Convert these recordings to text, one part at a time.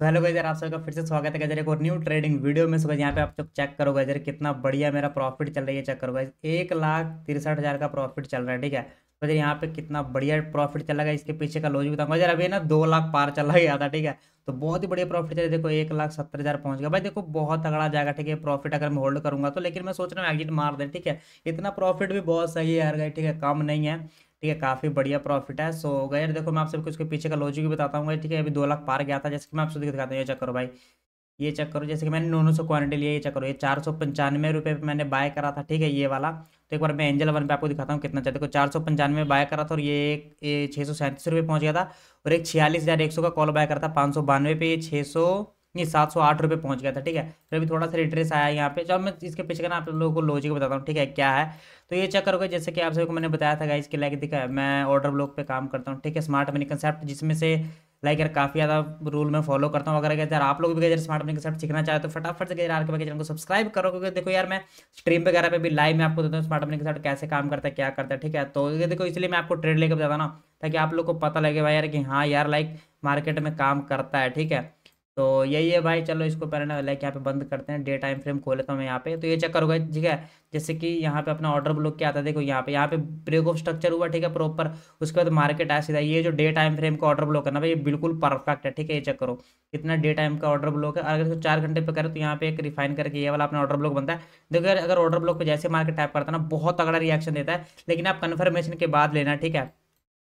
तो हेलो गजर आप सबका फिर से स्वागत है गजर एक और न्यू ट्रेडिंग वीडियो में सुबह यहाँ पे आप सब चेक करो गजर कितना बढ़िया मेरा प्रॉफिट चल रही है चेक करो गजर एक लाख तिरसठ हज़ार का प्रॉफिट चल रहा है ठीक है तो गजर यहाँ पे कितना बढ़िया प्रॉफिट चला गया इसके पीछे का लॉजिक बताऊँगा गजर अभी ना दो लाख पार चला गया था ठीक है तो बहुत ही बढ़िया प्रॉफिट चले देखो एक लाख सत्तर हज़ार पहुँच गया भाई देखो बहुत तगड़ा जाएगा ठीक है प्रॉफिट अगर मैं होल्ड करूँगा तो लेकिन मैं सोच रहा हूँ एग्जिट मार दें ठीक है इतना प्रॉफिट भी बहुत सही है यार गई ठीक है कम नहीं है ठीक है काफ़ी बढ़िया प्रॉफिट है सो गए देखो मैं आप सबको इसके पीछे का लॉजिक भी बताता हूँ ठीक है अभी दो लाख पार गया था जैसे कि मैं आपसे दिखाता हूँ ये चेक करो भाई ये चेक करो जैसे कि मैंने नौ सौ क्वानिटी लिया ये चेक करो ये चार सौ पंचानवे रुपये मैंने बाय करा था ठीक है ये वाला तो एक बार मैं एंजल वन पे आपको दिखाता हूँ कितना चाहिए देखो चार सौ पंचानवे बाय करा था और ये एक छः सौ सैंतीस रुपये पहुँच गया था और एक छियालीस हज़ार एक सौ का कॉल बाय करा था पाँच सौ बानवे पे ये छः सौ नहीं सात सौ आठ रुपये पहुँच गया था ठीक है फिर अभी थोड़ा सा रिट्रेस आया यहाँ पे चलो मैं इसके पीछे का ना आप लोगों को लॉजिक बताता हूँ ठीक है क्या है तो ये चेक करोगे जैसे कि आप सभी को मैंने बताया था गाइस कि लाइक दिखा है मैं ऑर्डर ब्लॉक पे काम करता हूँ ठीक है स्मार्ट मनी कंसेप्ट जिसमें से लाइक यार काफ़ी ज़्यादा रूल मैं फॉलो करता हूँ अगर अगर यार आप लोग भी गजर स्मार्ट मनी कंसेप्ट सीखना चाहते तो फटाफट से गजर आपके चैनल को सब्सक्राइब करो क्योंकि देखो यार मैं स्ट्रीम वगैरह पे भी लाइव में आपको देता हूँ स्मार्ट मनी कंसेप्ट कैसे काम करता है क्या करता है ठीक है तो ये देखो इसलिए मैं आपको ट्रेड लेकर बताता ना ताकि आप लोग को पता लगे भाई यार कि हाँ यार लाइक मार्केट में काम करता है ठीक है तो यही है भाई चलो इसको ना लाइक यहाँ पे बंद करते हैं डे टाइम फ्रेम खोल लेता हूँ यहाँ पे तो ये चेक करोगे ठीक है जैसे कि यहाँ पे अपना ऑर्डर ब्लॉक क्या आता है देखो यहाँ पे यहाँ पे ब्रेक ऑफ स्ट्रक्चर हुआ ठीक है प्रॉपर उसके बाद मार्केट आया सीधा ये जो डे टाइम फ्रेम का ऑर्डर ब्लॉक है ना भाई ये बिल्कुल परफेक्ट है ठीक है ये चेक करो कितना डे टाइम का ऑर्डर ब्लॉक है अगर इसको चार घंटे पे करें तो यहाँ पे एक रिफाइन करके ये वाला अपना ऑर्डर ब्लॉक बनता है देखो यार अगर ऑर्डर ब्लॉक पर जैसे मार्केट टाइप करता है ना बहुत तगड़ा रिएक्शन देता है लेकिन आप कन्फर्मेशन के बाद लेना ठीक है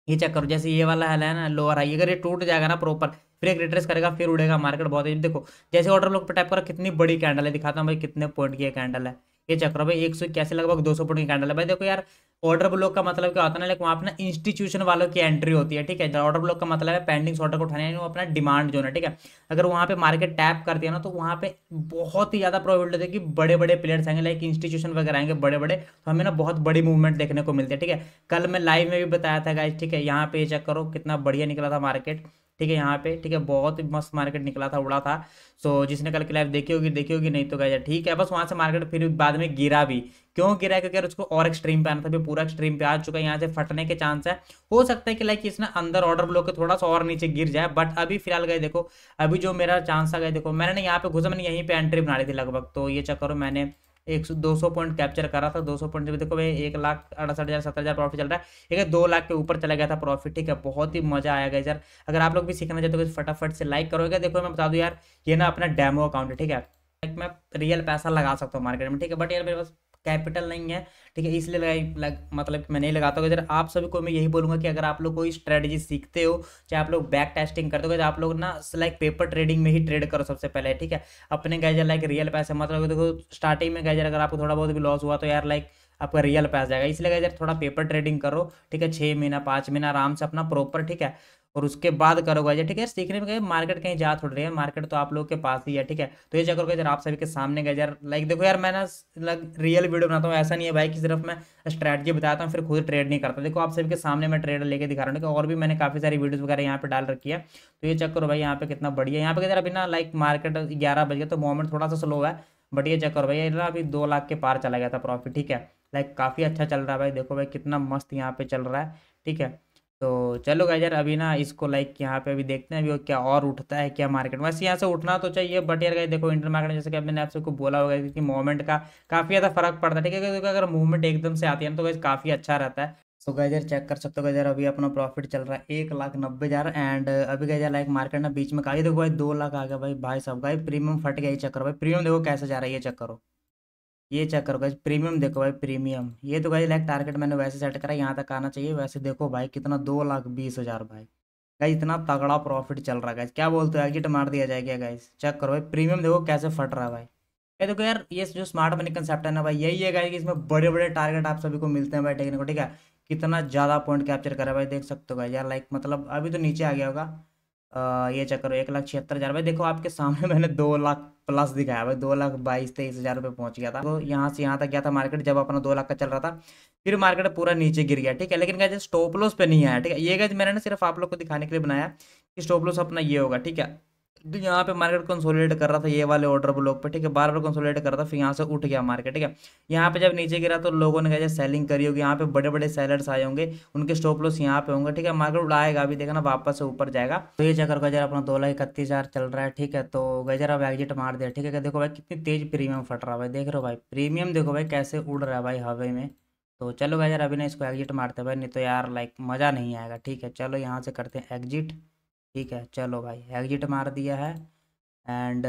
ये चेक करो जैसे ये वाला है ना लोअर हाई अगर ये टूट जाएगा ना प्रॉपर फिर एक रिट्रेस करेगा फिर उड़ेगा मार्केट बहुत है देखो जैसे ऑर्डर लोग पे टाइप करो कितनी बड़ी कैंडल है दिखाता हूँ भाई कितने पॉइंट की कैंडल है ये चक्र भाई एक सौ कैसे लगभग दो सौ पॉइंट की कैंडल है भाई देखो यार ऑर्डर ब्लॉक का मतलब क्या होता है ना लेकिन वहाँ अपना इंस्टीट्यूशन वालों की एंट्री होती है ठीक है ऑर्डर ब्लॉक का मतलब है पेंडिंग ऑर्डर को उठाने वो अपना डिमांड जो है ठीक है अगर वहाँ पे मार्केट टैप कर दिया ना तो वहाँ पे बहुत ही ज़्यादा प्रॉबिलिटी है कि बड़े बड़े प्लेयर्स आएंगे लाइक इंस्टीट्यूशन वगैरह आएंगे बड़े बड़े तो हमें ना बहुत बड़ी मूवमेंट देखने को मिलती है ठीक है कल मैं लाइव में भी बताया था गाइज ठीक है यहाँ पे चेक करो कितना बढ़िया निकला था मार्केट ठीक है यहाँ पे ठीक है बहुत मस्त मार्केट निकला था उड़ा था सो जिसने कल की लाइव देखी होगी देखी होगी नहीं तो क्या ठीक है बस वहाँ से मार्केट फिर बाद में गिरा भी क्यों गिरा क्योंकि यार उसको और एक्सट्रीम पे आना था भी पूरा एक्सट्रीम पे आ चुका है यहाँ से फटने के चांस है हो सकता है कि लाइक इसने अंदर ऑर्डर ब्लॉक के थोड़ा सा और नीचे गिर जाए बट अभी फिलहाल गए देखो अभी जो मेरा चांस आ गए देखो मैंने यहाँ पे घुसा मैंने यहीं पर एंट्री बना ली थी लगभग तो ये चक्कर मैंने एक सौ दो सौ पॉइंट कैप्चर करा था दो सौ पॉइंट जब देखो भाई एक लाख अड़सठ हज़ार सत्तर हज़ार प्रॉफिट चल रहा है ठीक है दो लाख के ऊपर चला गया था प्रॉफिट ठीक है बहुत ही मजा आया गया यार अगर आप लोग भी सीखना चाहते हो तो फटाफट से लाइक करोगे देखो मैं बता दूँ यार ये ना अपना डेमो अकाउंट है ठीक है मैं रियल पैसा लगा सकता हूँ मार्केट में ठीक है बट यार मेरे पास कैपिटल नहीं है ठीक है इसलिए लग, लग, मतलब मैं नहीं लगाता हूँ इधर आप सभी को मैं यही बोलूँगा कि अगर आप लोग कोई स्ट्रेटजी सीखते हो चाहे आप लोग बैक टेस्टिंग करते हो तो आप लोग ना लाइक पेपर ट्रेडिंग में ही ट्रेड करो सबसे पहले ठीक है अपने गैजर लाइक रियल पैसे मतलब देखो स्टार्टिंग में गैजर अगर आपको थोड़ा बहुत भी लॉस हुआ तो यार लाइक आपका रियल पैसा जाएगा इसलिए यार थोड़ा पेपर ट्रेडिंग करो ठीक है छः महीना पाँच महीना आराम से अपना प्रॉपर ठीक है और उसके बाद करोगे ठीक है सीखने में मार्केट कहीं जा थोड़ रही है मार्केट तो आप लोग के पास ही है ठीक है तो ये चक्कर आप सभी के सामने गए यार लाइक देखो यार मैं ना रियल वीडियो बनाता हूँ ऐसा नहीं है भाई कि सिर्फ मैं स्ट्रेटजी बताता हूँ फिर खुद ट्रेड नहीं करता देखो आप सभी के सामने मैं ट्रेड लेके दिखा रहा हूँ और भी मैंने काफ़ी सारी वीडियोज़ वगैरह यहाँ पे डाल रखी है तो ये चक्कर भाई यहाँ पे कितना बढ़िया यहाँ पे यार अभी ना लाइक मार्केट ग्यारह बजे तो मूवमेंट थोड़ा सा स्लो है बट ये चक्कर भाई ना अभी दो लाख के पार चला गया था प्रॉफिट ठीक है लाइक काफ़ी अच्छा चल रहा है भाई देखो भाई कितना मस्त यहाँ पे चल रहा है ठीक है तो चलो गाइज यार अभी ना इसको लाइक यहाँ पे अभी देखते हैं अभी वो क्या और उठता है क्या मार्केट वैसे यहाँ से उठना तो चाहिए बट यार गाइज देखो इंटर मार्केट जैसे कि मैंने आपसे को बोला होगा क्योंकि मूवमेंट का काफ़ी ज़्यादा फर्क पड़ता है ठीक है क्योंकि अगर मूवमेंट एकदम से आती है ना तो गाइज काफ़ी अच्छा रहता है सो गाइजर चेक कर सकते हो गाइजर अभी अपना प्रॉफिट चल रहा है एक लाख नब्बे हज़ार एंड अभी गाइजर लाइक मार्केट ना बीच में काफी देखो भाई दो लाख आ गया भाई भाई सब गाई प्रीमियम फट गया ये चक्कर भाई प्रीमियम देखो कैसे जा रहा है ये चक्कर ये चेक करो गाइज प्रीमियम देखो भाई प्रीमियम ये तो गाइज लाइक टारगेट मैंने वैसे सेट करा यहाँ तक आना चाहिए वैसे देखो भाई कितना दो लाख बीस हज़ार भाई गाइज इतना तगड़ा प्रॉफिट चल रहा है गाइज क्या बोलते हो एग्जिट मार दिया जाएगा गाइज चेक करो भाई प्रीमियम देखो कैसे फट रहा है भाई ये देखो यार ये जो स्मार्ट मनी कंसेप्ट है ना भाई यही है गाइज कि इसमें बड़े बड़े टारगेट आप सभी को मिलते हैं भाई टेक्निक को ठीक है कितना ज़्यादा पॉइंट कैप्चर करा भाई देख सकते हो गाइज यार लाइक मतलब अभी तो नीचे आ गया होगा ये चेक करो एक लाख छिहत्तर हज़ार भाई देखो आपके सामने मैंने दो लाख प्लस दिखाया भाई दो लाख बाईस तेईस हज़ार रुपये पहुँच गया था तो यहाँ से यहाँ तक गया था मार्केट जब अपना दो लाख का चल रहा था फिर मार्केट पूरा नीचे गिर गया ठीक है लेकिन गया स्टॉप लॉस पे नहीं आया ठीक है ये गज मैंने ना सिर्फ आप लोग को दिखाने के लिए बनाया कि स्टॉप लॉस अपना ये होगा ठीक है तो यहाँ पे मार्केट कंसोलिडेट कर रहा था ये वाले ऑर्डर ब्लॉक पे ठीक है बार बार कंसोलिडेट कर रहा था फिर यहाँ से उठ गया मार्केट ठीक है यहाँ पे जब नीचे गिरा तो लोगों ने कहा सेलिंग करी होगी यहाँ पे बड़े बड़े सेलर्स आए होंगे उनके स्टॉप लॉस यहाँ पे होंगे ठीक है मार्केट उड़ाएगा अभी देखना वापस से ऊपर जाएगा तो ये चक्कर गजर अपना दो लाख इकतीस हज़ार चल रहा है ठीक है तो गजर अब एग्जिट मार दिया ठीक है देखो भाई कितनी तेज प्रीमियम फट रहा है भाई देख रहे हो भाई प्रीमियम देखो भाई कैसे उड़ रहा है भाई हवा में तो चलो गजर अभी ना इसको एग्जिट मारते भाई नहीं तो यार लाइक मज़ा नहीं आएगा ठीक है चलो यहाँ से करते हैं एग्जिट ठीक है चलो भाई एग्जिट मार दिया है एंड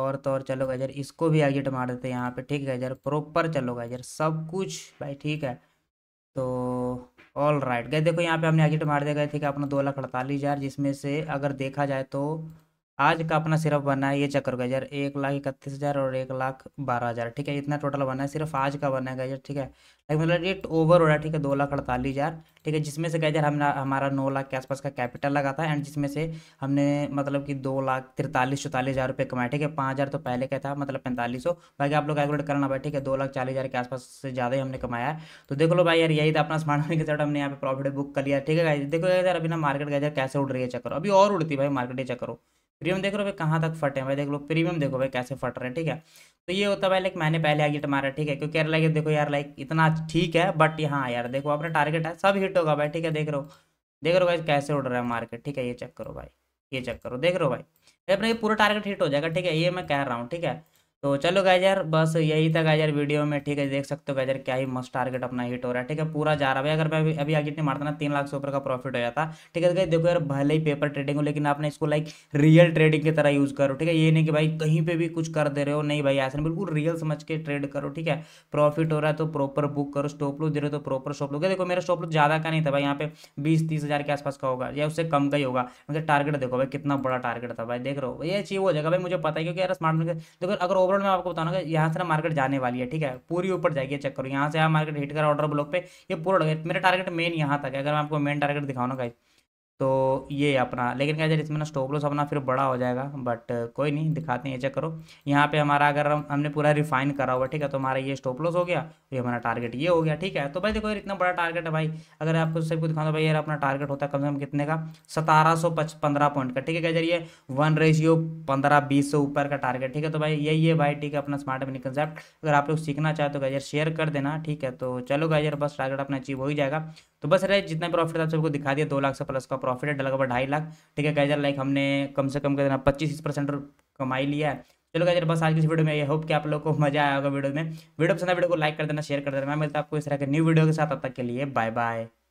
और तो और चलो गाइजर इसको भी एग्जिट मार देते हैं यहाँ पे ठीक है गाइजर प्रॉपर चलो गाइजर सब कुछ भाई ठीक है तो ऑल राइट गए देखो यहाँ पे हमने एग्जिट मार दिया गया ठीक है अपना दो लाख अड़तालीस हज़ार जिसमें से अगर देखा जाए तो आज का अपना सिर्फ बना है ये चेक करो यार एक लाख इकतीस हज़ार और एक लाख बारह हज़ार ठीक है इतना टोटल बना है सिर्फ आज का बना है गाइजर ठीक है लाइक मतलब ये ओवर हो रहा है ठीक है दो लाख अड़तालीस हज़ार ठीक है जिसमें से यार हमने हमारा नौ लाख के आसपास का कैपिटल लगा था एंड जिसमें से हमने मतलब कि दो लाख तिरतालीस चौतालीस हज़ार रुपये कमाए ठीक है पाँच हज़ार तो पहले का था मतलब पैंतालीस सौ बाकी आप लोग कैलकुलेट करना भाई ठीक है दो लाख चालीस हज़ार के आसपास से ज़्यादा ही हमने कमाया है तो देख लो भाई यार यही था अपना स्मार्ट फोन के साथ हमने यहाँ पे प्रॉफिट बुक कर लिया ठीक है देखो यार अभी ना मार्केट गाइजर कैसे उड़ रही है चेक करो अभी और उड़ती भाई मार्केट ये चेक करो प्रीमियम देख लो भाई कहाँ तक फटे हैं भाई देख लो प्रीमियम देखो भाई कैसे फट रहे हैं ठीक है तो ये होता है भाई लाइक मैंने पहले आगे मारा ठीक है क्योंकि यार लाइक देखो यार लाइक इतना ठीक है बट यहाँ यार देखो अपना टारगेट है सब हिट होगा भाई ठीक है देख रहे हो देख रहे हो भाई कैसे उड़ रहा है मार्केट ठीक है ये चेक करो भाई ये चेक करो देख रहे हो भाई अपना ये पूरा टारगेट हिट हो जाएगा ठीक है ये मैं कह रहा हूँ ठीक है तो चलो गाइजर यार बस यही था गाइजर यार वीडियो में ठीक है देख सकते हो गाइजर यार क्या ही मस्त टारगेट अपना हिट हो रहा है ठीक है पूरा जा रहा है अगर मैं अभी आगे नहीं मारता ना तीन लाख से ऊपर का प्रॉफिट हो जाता ठीक है तो देखो यार भले ही पेपर ट्रेडिंग हो लेकिन आपने इसको लाइक रियल ट्रेडिंग की तरह यूज़ करो ठीक है ये नहीं कि भाई कहीं पर भी कुछ कर दे रहे हो नहीं भाई ऐसा नहीं बिल्कुल रियल समझ के ट्रेड करो ठीक है प्रॉफिट हो रहा है तो प्रॉपर बुक करो स्टॉप लो दे रहे हो तो प्रॉपर स्टॉप लो देखो मेरा स्टॉप लो ज़्यादा का नहीं था भाई यहाँ पे बीस तीस हज़ार के आसपास का होगा या उससे कम का ही होगा मतलब टारगेट देखो भाई कितना बड़ा टारगेट था भाई देख रहे हो ये अचीव हो जाएगा भाई मुझे पता है क्योंकि यार स्मार्ट देखो अगर ओवरऑल मैं आपको बताऊंगा यहाँ से ना मार्केट जाने वाली है ठीक है पूरी ऊपर जाएगी चेक करो यहाँ से यहाँ मार्केट हिट कर ऑर्डर ब्लॉक पे ये पूरा मेरा टारगेट मेन यहाँ तक है अगर मैं आपको मेन टारगेट दिखाऊंगा गाइस तो ये अपना लेकिन क्या इसमें ना स्टॉप लॉस अपना फिर बड़ा हो जाएगा बट कोई नहीं दिखाते हैं ये चेक करो यहाँ पे हमारा अगर हम हमने पूरा रिफाइन करा हुआ ठीक है तो हमारा ये स्टॉप लॉस हो गया ये हमारा टारगेट ये हो गया ठीक है तो भाई देखो यार इतना बड़ा टारगेट है भाई अगर आपको सबको दिखाऊँ तो भाई यार अपना टारगेट होता है कम से कम कितने का सतारह सौ पंद्रह पॉइंट का ठीक है क्या जरिए वन रेशियो पंद्रह बीस से ऊपर का टारगेट ठीक है तो भाई यही है भाई ठीक है अपना स्मार्ट मनी कंसेप्ट अगर आप लोग सीखना चाहते हो गाजर शेयर कर देना ठीक है तो चलो गाजर बस टारगेट अपना अचीव हो ही जाएगा तो बस रहे जितना प्रॉफिट आप सबको दिखा दिया दो लाख से प्लस का प्रॉफिट है लगभग ढाई लाख ठीक है कैजर लाइक हमने कम से कम कहना पच्चीस परसेंट कमाई लिया है चलो कैजर बस आज की इस वीडियो में ये होप कि आप लोग को मजा आया होगा वीडियो में वीडियो पसंद है वीडियो को लाइक कर देना शेयर कर देना मैं मिलता आपको इस तरह के न्यू वीडियो के साथ अब तक के लिए बाय बाय